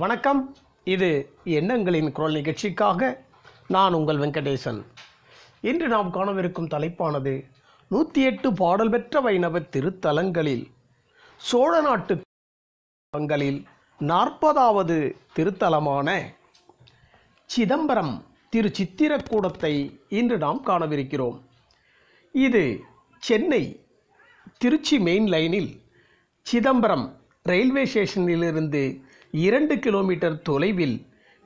வணக்கம் இது எண்ணங்களின் குரல் நிகழ்ச்சிக்காக நான் உங்கள் வெங்கடேசன் இன்று நாம் காணவிருக்கும் தலைப்பானது நூற்றி எட்டு பாடல் பெற்ற வைணவ திருத்தலங்களில் சோழ நாட்டு நாற்பதாவது திருத்தலமான சிதம்பரம் திரு சித்திரக்கூடத்தை இன்று நாம் காணவிருக்கிறோம் இது சென்னை திருச்சி மெயின் லைனில் சிதம்பரம் ரயில்வே ஸ்டேஷனிலிருந்து இரண்டு கிலோமீட்டர் தொலைவில்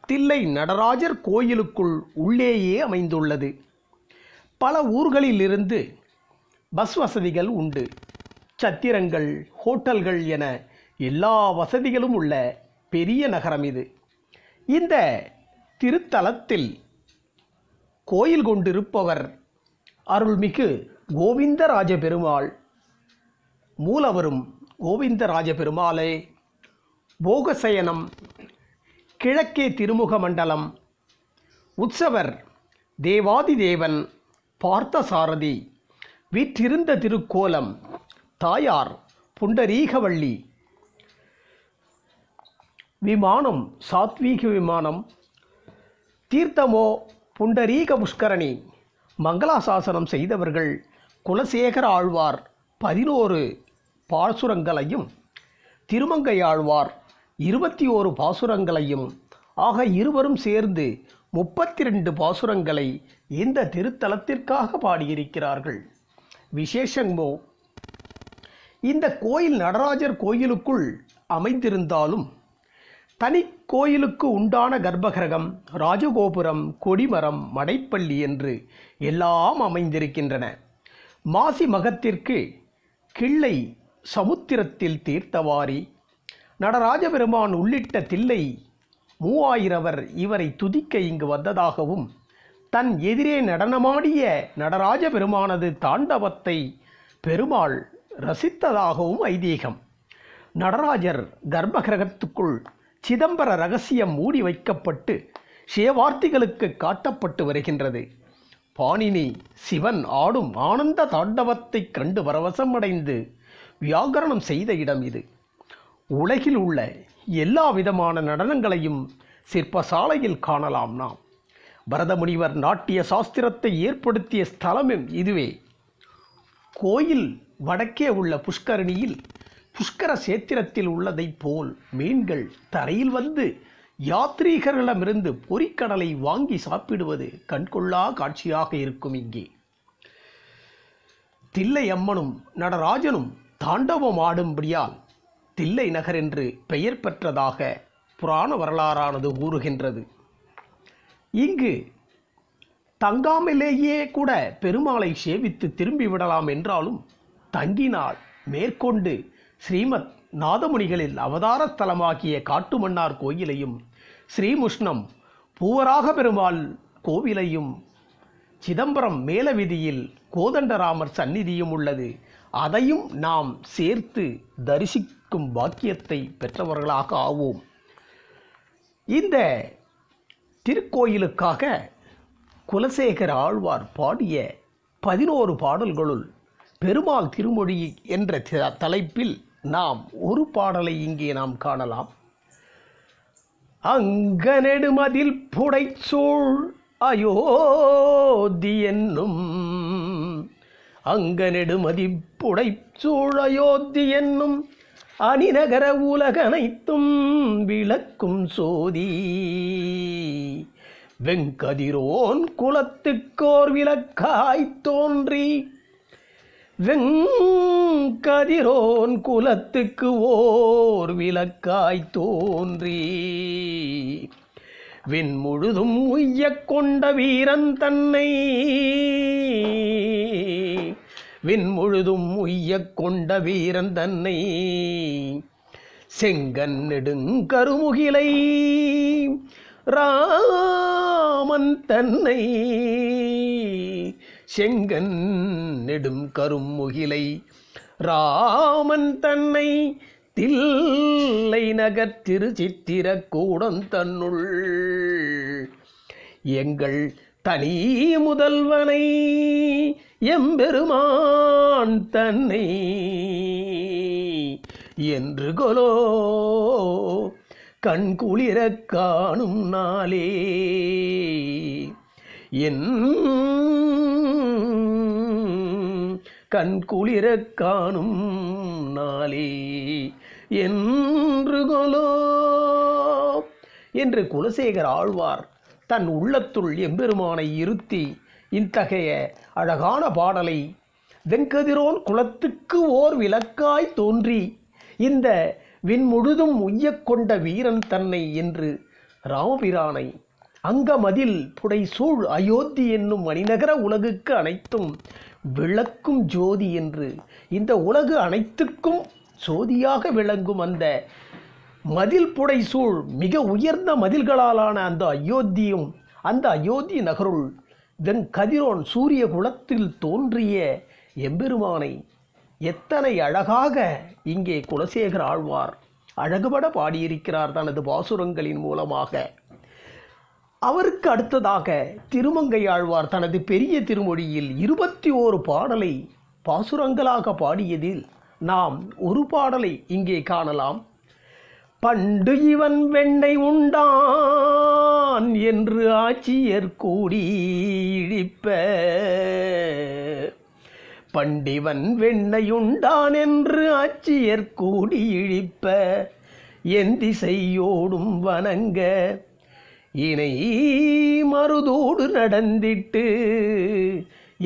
தில்லை நடராஜர் கோயிலுக்குள் உள்ளேயே அமைந்துள்ளது பல ஊர்களிலிருந்து பஸ் வசதிகள் உண்டு சத்திரங்கள் ஹோட்டல்கள் என எல்லா வசதிகளும் உள்ள பெரிய நகரம் இது இந்த திருத்தலத்தில் கோயில் கொண்டிருப்பவர் அருள்மிகு கோவிந்தராஜ பெருமாள் மூலவரும் கோவிந்தராஜ பெருமாளே போகசயனம் கிழக்கே திருமுக மண்டலம் உற்சவர் தேவாதிதேவன் பார்த்தசாரதி வீற்றிருந்த திருக்கோலம் தாயார் புண்டரீகவள்ளி விமானம் சாத்வீக விமானம் தீர்த்தமோ புண்டரீக புஷ்கரணி மங்களாசாசனம் செய்தவர்கள் குலசேகர ஆழ்வார் பதினோரு பாசுரங்களையும் திருமங்கை ஆழ்வார் இருபத்தி ஓரு பாசுரங்களையும் ஆக இருவரும் சேர்ந்து முப்பத்தி ரெண்டு பாசுரங்களை இந்த திருத்தலத்திற்காக பாடியிருக்கிறார்கள் விசேஷமோ இந்த கோயில் நடராஜர் கோயிலுக்குள் அமைந்திருந்தாலும் தனி கோயிலுக்கு உண்டான கர்ப்பகிரகம் ராஜகோபுரம் கொடிமரம் மடைப்பள்ளி என்று எல்லாம் அமைந்திருக்கின்றன மாசி மகத்திற்கு கிள்ளை சமுத்திரத்தில் தீர்த்தவாரி நடராஜபெருமான் உள்ளிட்ட தில்லை மூவாயிரவர் இவரை துதிக்க இங்கு வந்ததாகவும் தன் எதிரே நடனமாடிய நடராஜ பெருமானது தாண்டவத்தை பெருமாள் ரசித்ததாகவும் ஐதீகம் நடராஜர் கர்ப்பகிரகத்துக்குள் சிதம்பர ரகசியம் மூடி வைக்கப்பட்டு சேவார்த்திகளுக்கு காட்டப்பட்டு வருகின்றது பாணினி சிவன் ஆடும் ஆனந்த தாண்டவத்தைக் கண்டு பரவசமடைந்து வியாகரணம் செய்த இடம் இது உலகில் உள்ள எல்லா விதமான நடனங்களையும் சிற்ப சாலையில் காணலாம் நாம் பரதமுனிவர் நாட்டிய சாஸ்திரத்தை ஏற்படுத்திய ஸ்தலமும் இதுவே கோயில் வடக்கே உள்ள புஷ்கரணியில் புஷ்கர சேத்திரத்தில் உள்ளதைப் போல் மீன்கள் தரையில் வந்து யாத்ரீகர்களிடமிருந்து பொறிக்கடலை வாங்கி சாப்பிடுவது கண்கொள்ளா காட்சியாக இருக்கும் இங்கே தில்லை அம்மனும் நடராஜனும் தாண்டவம் ஆடும்படியால் தில்லை நகர் என்று பெயர் பெற்றதாக புராண வரலாறானது கூறுகின்றது இங்கு தங்காமலேயே கூட பெருமாளை சேவித்து திரும்பிவிடலாம் என்றாலும் தங்கினால் மேற்கொண்டு ஸ்ரீமத் நாதமுனிகளில் அவதார ஸ்தலமாகிய காட்டுமன்னார் கோயிலையும் ஸ்ரீமுஷ்ணம் பூவராக பெருமாள் கோவிலையும் சிதம்பரம் மேலவிதியில் கோதண்டராமர் சந்நிதியும் உள்ளது அதையும் நாம் சேர்த்து தரிசி நிற்கும் பாக்கியத்தை பெற்றவர்களாக ஆவோம் இந்த திருக்கோயிலுக்காக குலசேகர ஆழ்வார் பாடிய பதினோரு பாடல்களுள் பெருமாள் திருமொழி என்ற தலைப்பில் நாம் ஒரு பாடலை இங்கே நாம் காணலாம் அங்க நெடுமதில் புடைச்சூழ் அயோத்தி என்னும் அங்க நெடுமதி புடைச்சூழ் அயோத்தி என்னும் அணிநகர ஊலகனைத்தும் விளக்கும் சோதி வெங்கதிரோன் குலத்துக்கோர் விளக்காய் தோன்றி வெங்கதிரோன் குலத்துக்கு ஓர் விளக்காய் தோன்றி விண் முழுதும் உய்ய கொண்ட வீரன் தன்னை விண்முழுதும் உய்யக் கொண்ட வீரன் தன்னை செங்கன் நெடுங்கருமுகிலை ராமன் தன்னை செங்கன் நெடும் கருமுகிலை ராமன் தன்னை தில்லை நகர் திருச்சித்திர கூடம் தன்னுள் எங்கள் தனி முதல்வனை எம்பெருமான் தன்னை என்று கொலோ கண்குளிர காணும் நாளே என் குளிர காணும் நாளே என்று கொலோ என்று குலசேகர் ஆழ்வார் தன் உள்ளத்துள் எம்பெருமானை இருத்தி இத்தகைய அழகான பாடலை வெங்கதிரோன் குலத்துக்கு ஓர் விளக்காய் தோன்றி இந்த விண்முழுதும் கொண்ட வீரன் தன்னை என்று ராமபிரானை அங்கமதில் புடைசூழ் அயோத்தி என்னும் மணிநகர உலகுக்கு அனைத்தும் விளக்கும் ஜோதி என்று இந்த உலகு அனைத்துக்கும் ஜோதியாக விளங்கும் அந்த மதில் புடைசூழ் மிக உயர்ந்த மதில்களாலான அந்த அயோத்தியும் அந்த அயோத்தி நகருள் தென் கதிரோன் சூரிய குலத்தில் தோன்றிய எம்பெருமானை எத்தனை அழகாக இங்கே குலசேகர் ஆழ்வார் அழகுபட பாடியிருக்கிறார் தனது பாசுரங்களின் மூலமாக அவருக்கு அடுத்ததாக திருமங்கை ஆழ்வார் தனது பெரிய திருமொழியில் இருபத்தி ஓரு பாடலை பாசுரங்களாக பாடியதில் நாம் ஒரு பாடலை இங்கே காணலாம் பண்டு இவன் வெண்ணை உண்டான் என்று ஆட்சியர் கூடி இழிப்ப பண்டிவன் வெண்ணை உண்டான் என்று ஆட்சியர் கூடி இழிப்ப எந்தி செய்யோடும் வணங்க இணை மருதோடு நடந்திட்டு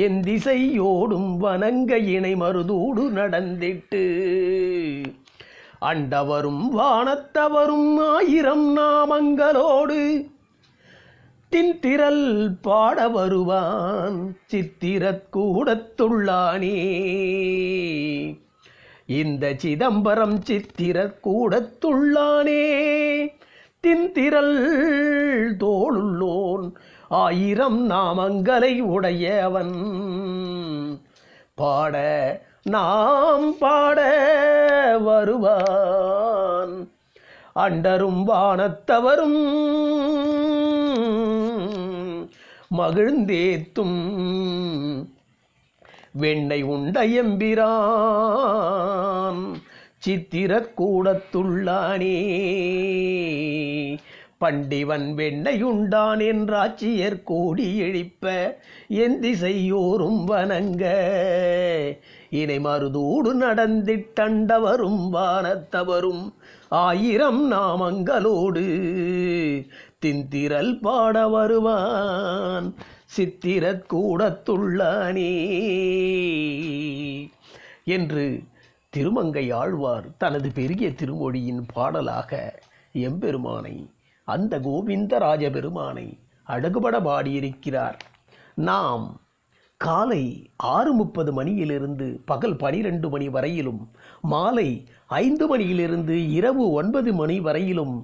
என் திசையோடும் வணங்க இணை மருதோடு நடந்திட்டு அண்டவரும் வானத்தவரும் ஆயிரம் நாமங்களோடு தின்திரல் பாட வருவான் சித்திரக்கூடத்துள்ளானே இந்த சிதம்பரம் சித்திரக்கூடத்துள்ளானே தின்திரல் தோளுள்ளோன் ஆயிரம் நாமங்களை உடையவன் பாட நாம் பாட வருவான் அண்டரும் வானத்தவரும் மகிழ்ந்தேத்தும் வெண்ணை உண்ட சித்திரக்கூடத்துள்ளானே பண்டிவன் வெண்ணையுண்டான் என்றாச்சியர் கோடி இழிப்ப எந்திசையோரும் வணங்க இனை மருதூடு நடந்திட்டண்டவரும் வானத்தவரும் ஆயிரம் நாமங்களோடு திந்திரல் பாட வருவான் சித்திரக்கூடத்துள்ளானே என்று திருமங்கை ஆழ்வார் தனது பெரிய திருமொழியின் பாடலாக எம்பெருமானை அந்த கோவிந்த ராஜபெருமானை அடகுபட பாடியிருக்கிறார் நாம் காலை ஆறு முப்பது மணியிலிருந்து பகல் பனிரெண்டு மணி வரையிலும் மாலை ஐந்து மணியிலிருந்து இரவு ஒன்பது மணி வரையிலும்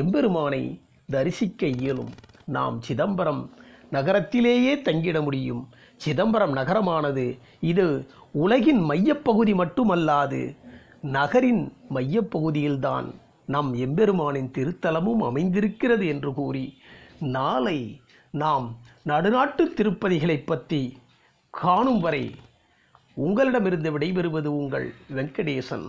எம்பெருமானை தரிசிக்க இயலும் நாம் சிதம்பரம் நகரத்திலேயே தங்கிட முடியும் சிதம்பரம் நகரமானது இது உலகின் மையப்பகுதி மட்டுமல்லாது நகரின் மையப்பகுதியில்தான் நம் எம்பெருமானின் திருத்தலமும் அமைந்திருக்கிறது என்று கூறி நாளை நாம் நடுநாட்டு திருப்பதிகளை பற்றி காணும் வரை உங்களிடமிருந்து விடைபெறுவது உங்கள் வெங்கடேசன்